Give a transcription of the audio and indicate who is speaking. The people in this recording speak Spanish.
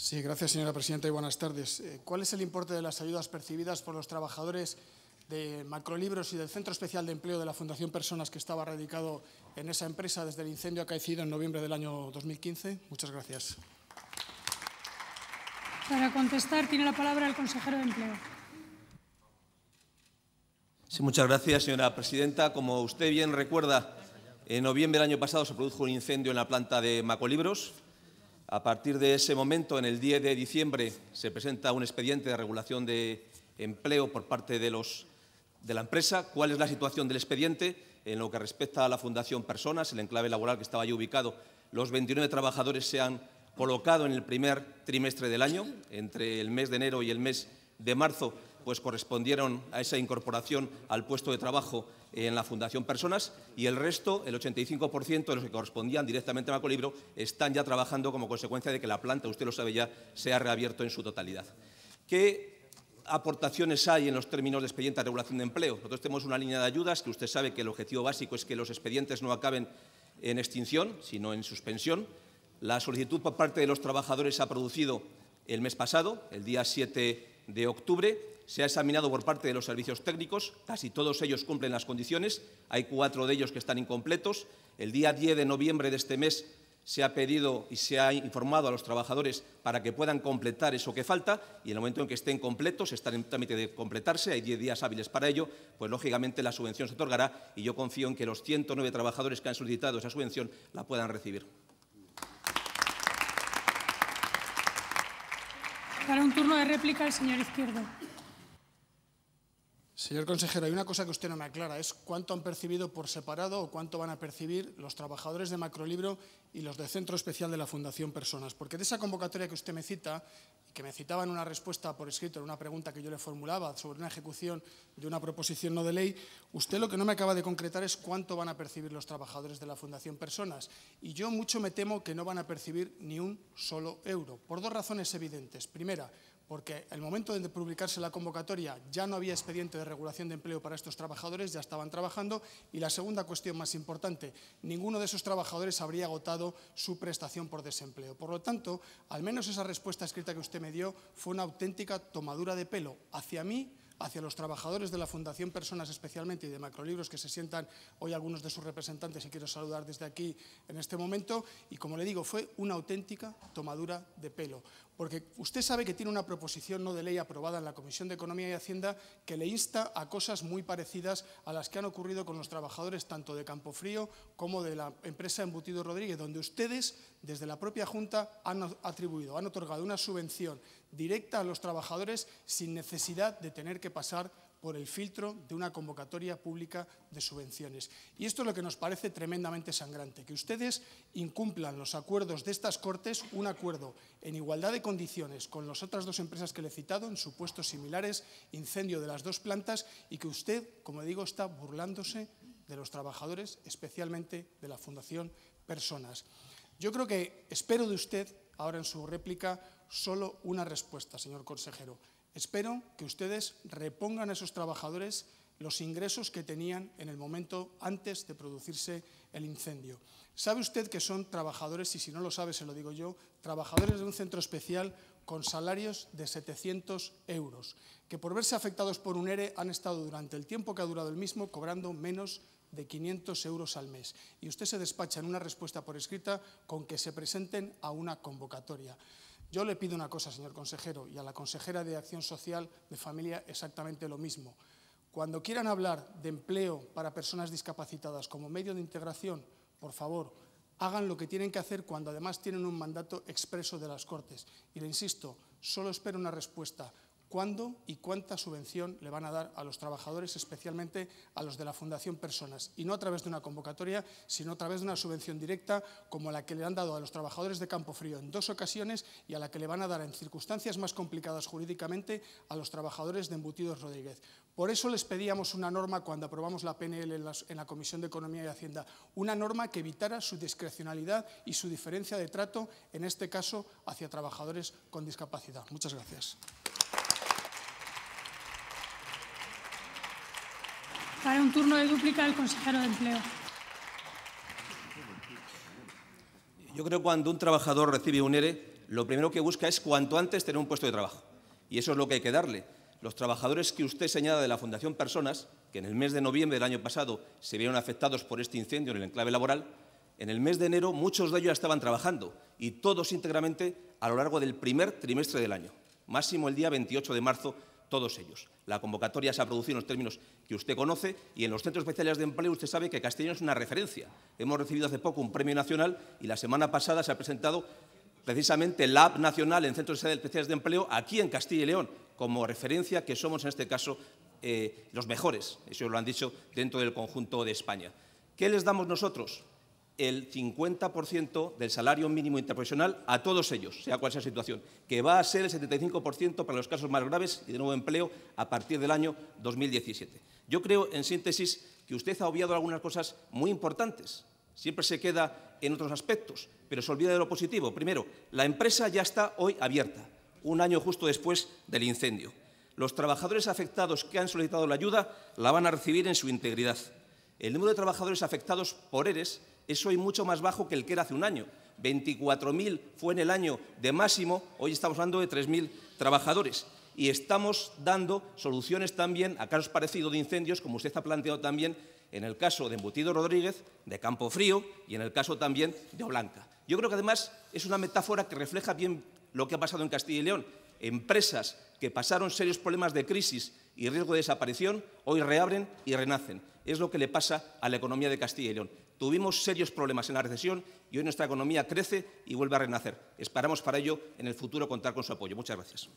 Speaker 1: Sí, gracias, señora presidenta, y buenas tardes. Eh, ¿Cuál es el importe de las ayudas percibidas por los trabajadores de Macrolibros y del Centro Especial de Empleo de la Fundación Personas que estaba radicado en esa empresa desde el incendio acaecido en noviembre del año 2015? Muchas gracias.
Speaker 2: Para contestar tiene la palabra el consejero de Empleo. Sí, muchas gracias, señora presidenta. Como usted bien recuerda, en noviembre del año pasado se produjo un incendio en la planta de Macrolibros. A partir de ese momento, en el 10 de diciembre, se presenta un expediente de regulación de empleo por parte de, los, de la empresa. ¿Cuál es la situación del expediente? En lo que respecta a la Fundación Personas, el enclave laboral que estaba allí ubicado, los 29 trabajadores se han colocado en el primer trimestre del año, entre el mes de enero y el mes de marzo pues correspondieron a esa incorporación al puesto de trabajo en la Fundación Personas y el resto, el 85% de los que correspondían directamente a Macolibro, están ya trabajando como consecuencia de que la planta, usted lo sabe ya, se ha reabierto en su totalidad. ¿Qué aportaciones hay en los términos de expediente de regulación de empleo? Nosotros tenemos una línea de ayudas que usted sabe que el objetivo básico es que los expedientes no acaben en extinción, sino en suspensión. La solicitud por parte de los trabajadores se ha producido el mes pasado, el día 7 de octubre, se ha examinado por parte de los servicios técnicos, casi todos ellos cumplen las condiciones, hay cuatro de ellos que están incompletos. El día 10 de noviembre de este mes se ha pedido y se ha informado a los trabajadores para que puedan completar eso que falta y en el momento en que estén completos, están en trámite de completarse, hay 10 días hábiles para ello, pues lógicamente la subvención se otorgará y yo confío en que los 109 trabajadores que han solicitado esa subvención la puedan recibir.
Speaker 1: Para un turno de réplica el señor Izquierdo. Señor consejero, hay una cosa que usted no me aclara, es cuánto han percibido por separado o cuánto van a percibir los trabajadores de Macrolibro y los de Centro Especial de la Fundación Personas. Porque de esa convocatoria que usted me cita, y que me citaba en una respuesta por escrito, en una pregunta que yo le formulaba sobre una ejecución de una proposición no de ley, usted lo que no me acaba de concretar es cuánto van a percibir los trabajadores de la Fundación Personas. Y yo mucho me temo que no van a percibir ni un solo euro, por dos razones evidentes. Primera, porque el momento de publicarse la convocatoria ya no había expediente de regulación de empleo para estos trabajadores, ya estaban trabajando. Y la segunda cuestión más importante, ninguno de esos trabajadores habría agotado su prestación por desempleo. Por lo tanto, al menos esa respuesta escrita que usted me dio fue una auténtica tomadura de pelo hacia mí, hacia los trabajadores de la Fundación Personas especialmente y de Macrolibros, que se sientan hoy algunos de sus representantes y quiero saludar desde aquí en este momento. Y como le digo, fue una auténtica tomadura de pelo. Porque usted sabe que tiene una proposición no de ley aprobada en la Comisión de Economía y Hacienda que le insta a cosas muy parecidas a las que han ocurrido con los trabajadores tanto de Campofrío como de la empresa Embutido Rodríguez, donde ustedes desde la propia Junta han atribuido, han otorgado una subvención directa a los trabajadores sin necesidad de tener que pasar por el filtro de una convocatoria pública de subvenciones. Y esto es lo que nos parece tremendamente sangrante, que ustedes incumplan los acuerdos de estas Cortes, un acuerdo en igualdad de condiciones con las otras dos empresas que le he citado, en supuestos similares, incendio de las dos plantas, y que usted, como digo, está burlándose de los trabajadores, especialmente de la Fundación Personas. Yo creo que espero de usted, ahora en su réplica, solo una respuesta, señor consejero. Espero que ustedes repongan a esos trabajadores los ingresos que tenían en el momento antes de producirse el incendio. Sabe usted que son trabajadores, y si no lo sabe se lo digo yo, trabajadores de un centro especial con salarios de 700 euros, que por verse afectados por un ERE han estado durante el tiempo que ha durado el mismo cobrando menos de 500 euros al mes. Y usted se despacha en una respuesta por escrita con que se presenten a una convocatoria. Yo le pido una cosa, señor consejero, y a la consejera de Acción Social de Familia exactamente lo mismo. Cuando quieran hablar de empleo para personas discapacitadas como medio de integración, por favor, hagan lo que tienen que hacer cuando además tienen un mandato expreso de las Cortes. Y le insisto, solo espero una respuesta cuándo y cuánta subvención le van a dar a los trabajadores, especialmente a los de la Fundación Personas, y no a través de una convocatoria, sino a través de una subvención directa como la que le han dado a los trabajadores de Campo Frío en dos ocasiones y a la que le van a dar en circunstancias más complicadas jurídicamente a los trabajadores de Embutidos Rodríguez. Por eso les pedíamos una norma cuando aprobamos la PNL en la, en la Comisión de Economía y Hacienda, una norma que evitara su discrecionalidad y su diferencia de trato, en este caso, hacia trabajadores con discapacidad. Muchas gracias. para un turno de dúplica el consejero de Empleo.
Speaker 2: Yo creo que cuando un trabajador recibe un ERE, lo primero que busca es cuanto antes tener un puesto de trabajo. Y eso es lo que hay que darle. Los trabajadores que usted señala de la Fundación Personas, que en el mes de noviembre del año pasado se vieron afectados por este incendio en el enclave laboral, en el mes de enero muchos de ellos ya estaban trabajando y todos íntegramente a lo largo del primer trimestre del año, máximo el día 28 de marzo, todos ellos. La convocatoria se ha producido en los términos que usted conoce y en los centros especiales de empleo usted sabe que Castilla es una referencia. Hemos recibido hace poco un premio nacional y la semana pasada se ha presentado precisamente la app nacional en centros especiales de empleo aquí en Castilla y León, como referencia que somos en este caso eh, los mejores, eso lo han dicho, dentro del conjunto de España. ¿Qué les damos nosotros? el 50% del salario mínimo interprofesional a todos ellos, sea cual sea la situación, que va a ser el 75% para los casos más graves y de nuevo empleo a partir del año 2017. Yo creo, en síntesis, que usted ha obviado algunas cosas muy importantes. Siempre se queda en otros aspectos, pero se olvida de lo positivo. Primero, la empresa ya está hoy abierta, un año justo después del incendio. Los trabajadores afectados que han solicitado la ayuda la van a recibir en su integridad. El número de trabajadores afectados por ERES es hoy mucho más bajo que el que era hace un año. 24.000 fue en el año de máximo, hoy estamos hablando de 3.000 trabajadores. Y estamos dando soluciones también a casos parecidos de incendios, como usted ha planteado también en el caso de Embutido Rodríguez, de Campo Frío y en el caso también de Oblanca. Yo creo que además es una metáfora que refleja bien lo que ha pasado en Castilla y León. Empresas que pasaron serios problemas de crisis y riesgo de desaparición, hoy reabren y renacen. Es lo que le pasa a la economía de Castilla y León tuvimos serios problemas en la recesión y hoy nuestra economía crece y vuelve a renacer. Esperamos para ello en el futuro contar con su apoyo. Muchas gracias.